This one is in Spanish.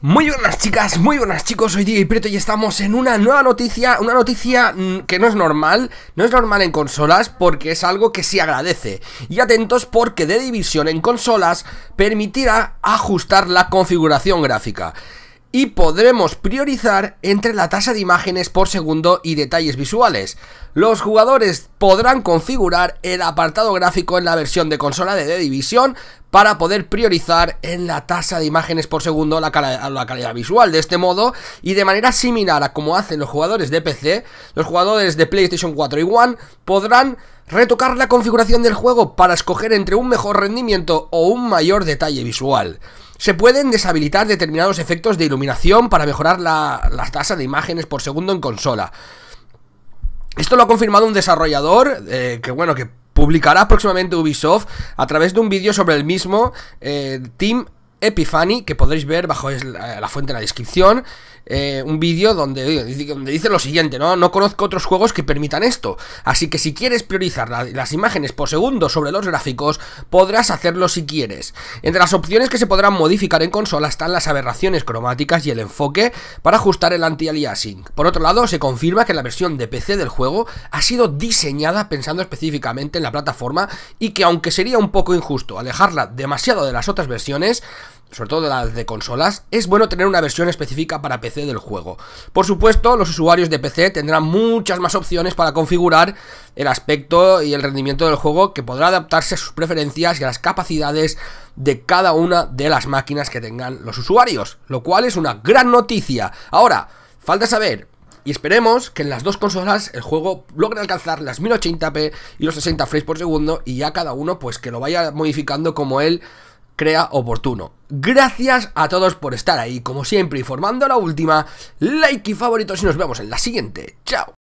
Muy buenas chicas, muy buenas chicos, soy y Prieto y estamos en una nueva noticia, una noticia mm, que no es normal, no es normal en consolas porque es algo que sí agradece. Y atentos porque de división en consolas permitirá ajustar la configuración gráfica y podremos priorizar entre la tasa de imágenes por segundo y detalles visuales. Los jugadores podrán configurar el apartado gráfico en la versión de consola de The Division para poder priorizar en la tasa de imágenes por segundo la, calidad visual. De este modo, y de manera similar a como hacen los jugadores de PC, los jugadores de PlayStation 4 y One podrán retocar la configuración del juego para escoger entre un mejor rendimiento o un mayor detalle visual. Se pueden deshabilitar determinados efectos de iluminación para mejorar la, tasa de imágenes por segundo en consola. Esto lo ha confirmado un desarrollador, eh, que bueno, que publicará próximamente Ubisoft a través de un vídeo sobre el mismo eh, Team Epifani, que podréis ver bajo la fuente en la descripción, eh, un vídeo donde, donde, dice lo siguiente, ¿no? No conozco otros juegos que permitan esto, así que si quieres priorizar las imágenes por segundo sobre los gráficos, podrás hacerlo si quieres. Entre las opciones que se podrán modificar en consola están las aberraciones cromáticas y el enfoque para ajustar el anti-aliasing. Por otro lado, se confirma que la versión de PC del juego ha sido diseñada pensando específicamente en la plataforma y que aunque sería un poco injusto alejarla demasiado de las otras versiones, sobre todo las de consolas, es bueno tener una versión específica para PC del juego. Por supuesto, los usuarios de PC tendrán muchas más opciones para configurar el aspecto y el rendimiento del juego que podrá adaptarse a sus preferencias y a las capacidades de cada una de las máquinas que tengan los usuarios, lo cual es una gran noticia. Ahora, falta saber y esperemos que en las dos consolas el juego logre alcanzar las 1080p y los 60 frames por segundo y ya cada uno pues que lo vaya modificando como él crea oportuno. Gracias a todos por estar ahí, como siempre, informando formando la última, like y favoritos y nos vemos en la siguiente. Chao.